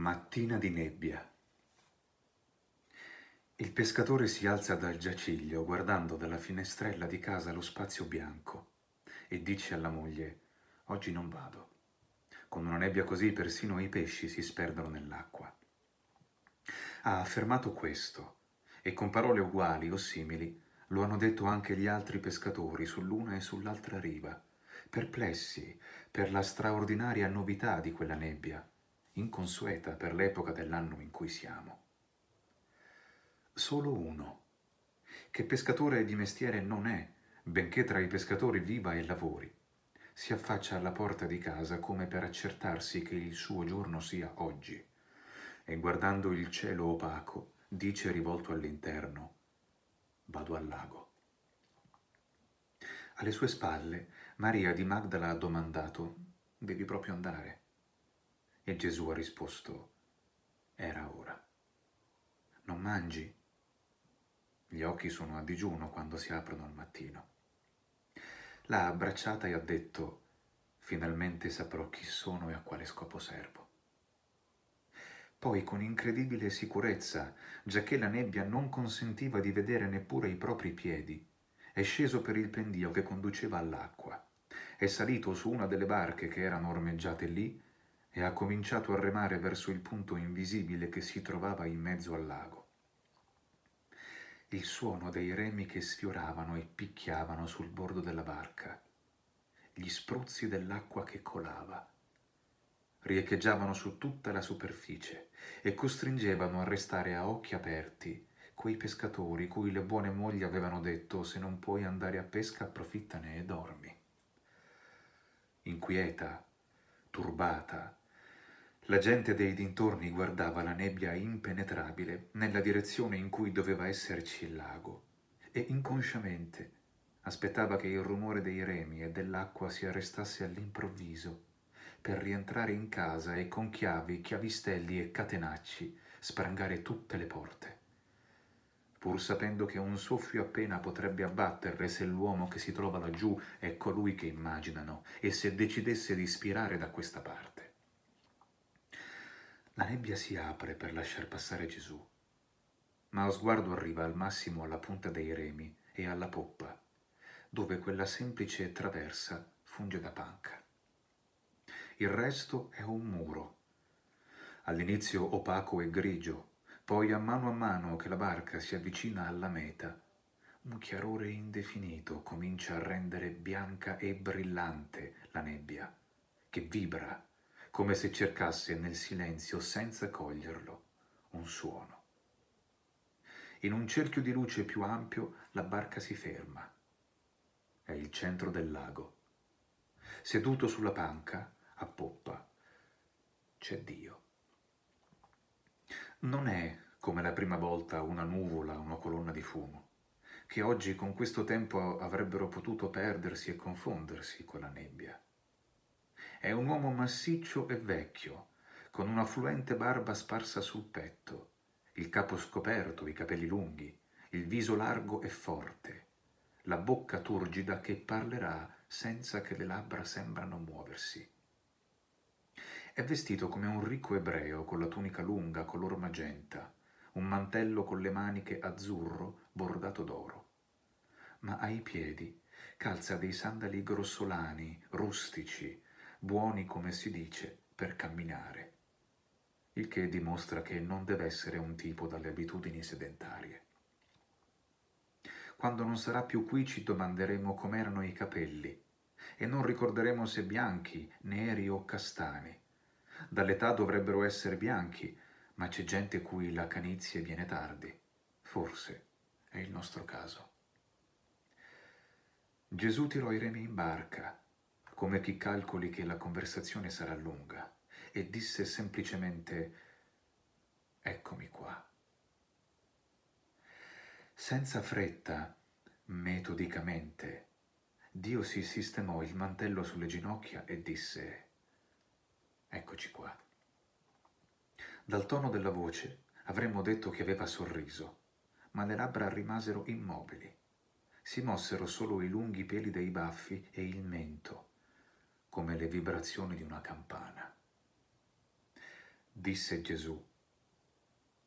Mattina di nebbia. Il pescatore si alza dal giaciglio guardando dalla finestrella di casa lo spazio bianco e dice alla moglie Oggi non vado. Con una nebbia così persino i pesci si sperdono nell'acqua. Ha affermato questo e con parole uguali o simili lo hanno detto anche gli altri pescatori sull'una e sull'altra riva, perplessi per la straordinaria novità di quella nebbia inconsueta per l'epoca dell'anno in cui siamo. Solo uno, che pescatore di mestiere non è, benché tra i pescatori viva e lavori, si affaccia alla porta di casa come per accertarsi che il suo giorno sia oggi e guardando il cielo opaco dice rivolto all'interno vado al lago. Alle sue spalle Maria di Magdala ha domandato devi proprio andare. E Gesù ha risposto, era ora. Non mangi? Gli occhi sono a digiuno quando si aprono al mattino. L'ha abbracciata e ha detto, finalmente saprò chi sono e a quale scopo servo. Poi con incredibile sicurezza, giacché la nebbia non consentiva di vedere neppure i propri piedi, è sceso per il pendio che conduceva all'acqua, è salito su una delle barche che erano ormeggiate lì e ha cominciato a remare verso il punto invisibile che si trovava in mezzo al lago. Il suono dei remi che sfioravano e picchiavano sul bordo della barca, gli spruzzi dell'acqua che colava, riecheggiavano su tutta la superficie e costringevano a restare a occhi aperti quei pescatori cui le buone mogli avevano detto se non puoi andare a pesca approfittane e dormi. Inquieta, turbata, la gente dei dintorni guardava la nebbia impenetrabile nella direzione in cui doveva esserci il lago e inconsciamente aspettava che il rumore dei remi e dell'acqua si arrestasse all'improvviso per rientrare in casa e con chiavi, chiavistelli e catenacci sprangare tutte le porte. Pur sapendo che un soffio appena potrebbe abbatterle se l'uomo che si trova laggiù è colui che immaginano e se decidesse di spirare da questa parte. La nebbia si apre per lasciar passare Gesù, ma lo sguardo arriva al massimo alla punta dei remi e alla poppa, dove quella semplice traversa funge da panca. Il resto è un muro, all'inizio opaco e grigio, poi a mano a mano che la barca si avvicina alla meta, un chiarore indefinito comincia a rendere bianca e brillante la nebbia, che vibra come se cercasse nel silenzio, senza coglierlo, un suono. In un cerchio di luce più ampio la barca si ferma. È il centro del lago. Seduto sulla panca, a poppa, c'è Dio. Non è, come la prima volta, una nuvola, una colonna di fumo, che oggi con questo tempo avrebbero potuto perdersi e confondersi con la nebbia. È un uomo massiccio e vecchio, con una fluente barba sparsa sul petto, il capo scoperto, i capelli lunghi, il viso largo e forte, la bocca turgida che parlerà senza che le labbra sembrano muoversi. È vestito come un ricco ebreo con la tunica lunga color magenta, un mantello con le maniche azzurro bordato d'oro. Ma ai piedi calza dei sandali grossolani, rustici, buoni come si dice, per camminare, il che dimostra che non deve essere un tipo dalle abitudini sedentarie. Quando non sarà più qui ci domanderemo com'erano i capelli e non ricorderemo se bianchi, neri o castani. Dall'età dovrebbero essere bianchi, ma c'è gente cui la canizie viene tardi. Forse è il nostro caso. Gesù tirò i remi in barca come chi calcoli che la conversazione sarà lunga, e disse semplicemente Eccomi qua. Senza fretta, metodicamente, Dio si sistemò il mantello sulle ginocchia e disse Eccoci qua. Dal tono della voce avremmo detto che aveva sorriso, ma le labbra rimasero immobili. Si mossero solo i lunghi peli dei baffi e il mento come le vibrazioni di una campana. Disse Gesù,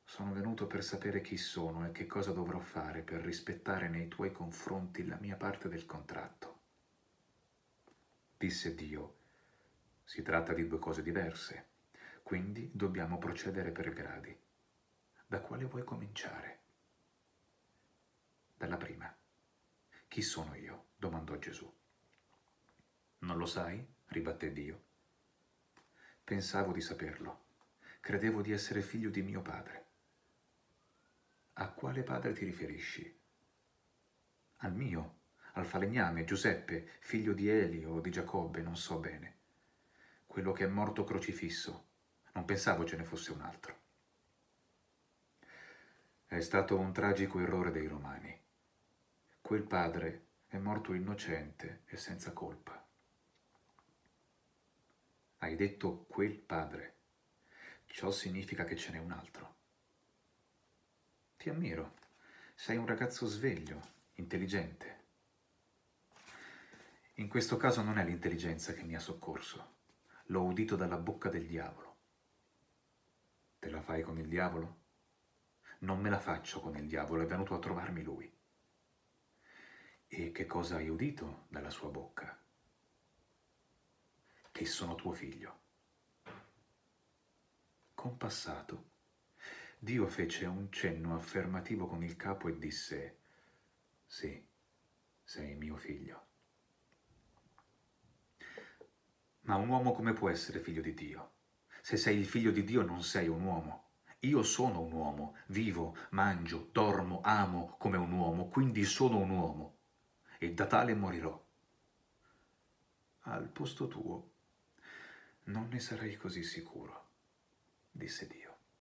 sono venuto per sapere chi sono e che cosa dovrò fare per rispettare nei tuoi confronti la mia parte del contratto. Disse Dio, si tratta di due cose diverse, quindi dobbiamo procedere per gradi. Da quale vuoi cominciare? Dalla prima. Chi sono io? domandò Gesù. Non lo sai? ribatté Dio. Pensavo di saperlo. Credevo di essere figlio di mio padre. A quale padre ti riferisci? Al mio, al falegname Giuseppe, figlio di Eli o di Giacobbe, non so bene. Quello che è morto crocifisso. Non pensavo ce ne fosse un altro. È stato un tragico errore dei romani. Quel padre è morto innocente e senza colpa. Hai detto quel padre. Ciò significa che ce n'è un altro. Ti ammiro. Sei un ragazzo sveglio, intelligente. In questo caso non è l'intelligenza che mi ha soccorso. L'ho udito dalla bocca del diavolo. Te la fai con il diavolo? Non me la faccio con il diavolo, è venuto a trovarmi lui. E che cosa hai udito dalla sua bocca? che sono tuo figlio. Compassato, Dio fece un cenno affermativo con il capo e disse, sì, sei mio figlio. Ma un uomo come può essere figlio di Dio? Se sei il figlio di Dio non sei un uomo. Io sono un uomo, vivo, mangio, dormo, amo come un uomo, quindi sono un uomo, e da tale morirò. Al posto tuo non ne sarei così sicuro, disse Dio.